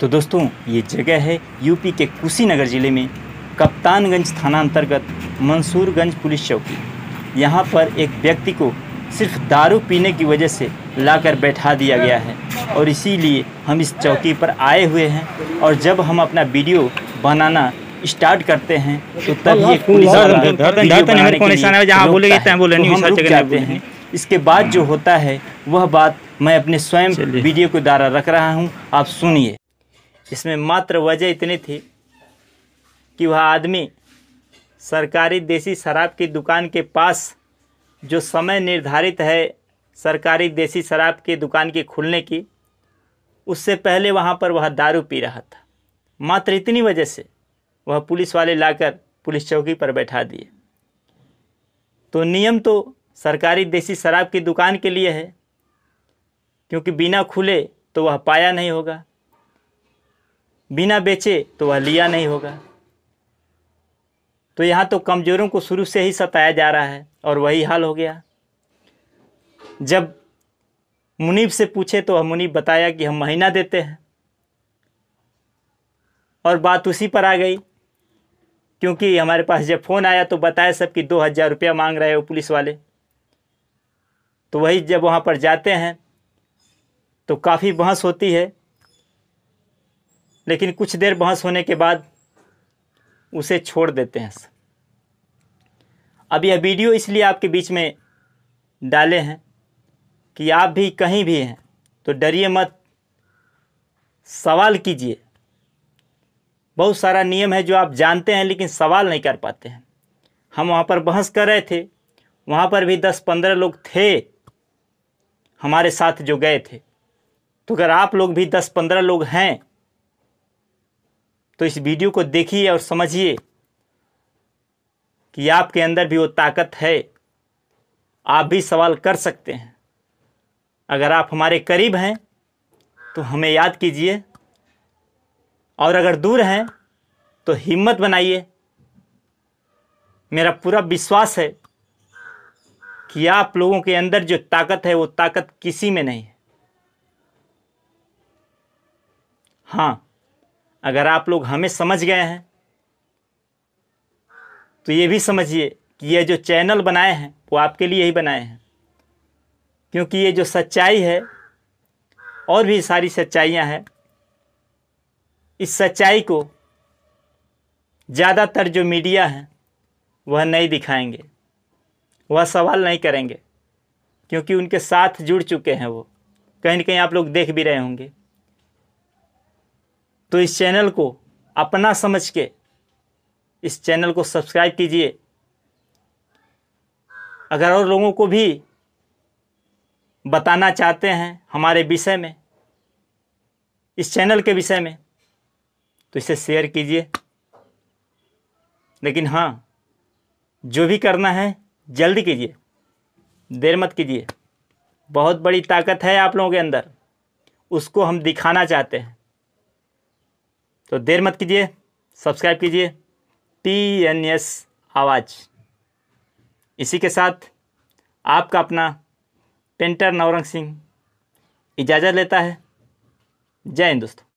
तो दोस्तों ये जगह है यूपी के कुशीनगर ज़िले में कप्तानगंज थाना अंतर्गत मंसूरगंज पुलिस चौकी यहाँ पर एक व्यक्ति को सिर्फ दारू पीने की वजह से लाकर बैठा दिया गया है और इसीलिए हम इस चौकी पर आए हुए हैं और जब हम अपना वीडियो बनाना स्टार्ट करते हैं तो तब ये तो इसके बाद जो होता है वह बात मैं अपने स्वयं वीडियो को द्वारा रख रहा हूँ आप सुनिए इसमें मात्र वजह इतनी थी कि वह आदमी सरकारी देसी शराब की दुकान के पास जो समय निर्धारित है सरकारी देसी शराब की दुकान के खुलने की उससे पहले वहाँ पर वह दारू पी रहा था मात्र इतनी वजह से वह पुलिस वाले लाकर पुलिस चौकी पर बैठा दिए तो नियम तो सरकारी देसी शराब की दुकान के लिए है क्योंकि बिना खुले तो वह पाया नहीं होगा बिना बेचे तो वह लिया नहीं होगा तो यहाँ तो कमज़ोरों को शुरू से ही सताया जा रहा है और वही हाल हो गया जब मुनीब से पूछे तो हम मुनीब बताया कि हम महीना देते हैं और बात उसी पर आ गई क्योंकि हमारे पास जब फ़ोन आया तो बताया सब कि दो हज़ार रुपया मांग रहे हो पुलिस वाले तो वही जब वहाँ पर जाते हैं तो काफ़ी बहस होती है लेकिन कुछ देर बहस होने के बाद उसे छोड़ देते हैं अब यह वीडियो इसलिए आपके बीच में डाले हैं कि आप भी कहीं भी हैं तो डरिए मत सवाल कीजिए बहुत सारा नियम है जो आप जानते हैं लेकिन सवाल नहीं कर पाते हैं हम वहाँ पर बहस कर रहे थे वहाँ पर भी दस पंद्रह लोग थे हमारे साथ जो गए थे तो अगर आप लोग भी दस पंद्रह लोग हैं तो इस वीडियो को देखिए और समझिए कि आपके अंदर भी वो ताकत है आप भी सवाल कर सकते हैं अगर आप हमारे करीब हैं तो हमें याद कीजिए और अगर दूर हैं तो हिम्मत बनाइए मेरा पूरा विश्वास है कि आप लोगों के अंदर जो ताकत है वो ताकत किसी में नहीं है हाँ अगर आप लोग हमें समझ गए हैं तो ये भी समझिए कि ये जो चैनल बनाए हैं वो आपके लिए ही बनाए हैं क्योंकि ये जो सच्चाई है और भी सारी सच्चाइयाँ हैं इस सच्चाई को ज़्यादातर जो मीडिया है वह नहीं दिखाएंगे वह सवाल नहीं करेंगे क्योंकि उनके साथ जुड़ चुके हैं वो कहीं ना कहीं आप लोग देख भी रहे होंगे तो इस चैनल को अपना समझ के इस चैनल को सब्सक्राइब कीजिए अगर और लोगों को भी बताना चाहते हैं हमारे विषय में इस चैनल के विषय में तो इसे शेयर कीजिए लेकिन हाँ जो भी करना है जल्दी कीजिए देर मत कीजिए बहुत बड़ी ताकत है आप लोगों के अंदर उसको हम दिखाना चाहते हैं तो देर मत कीजिए सब्सक्राइब कीजिए टी एन एस आवाज़ इसी के साथ आपका अपना पेंटर नवरंग सिंह इजाज़त लेता है जय हिंद दोस्तों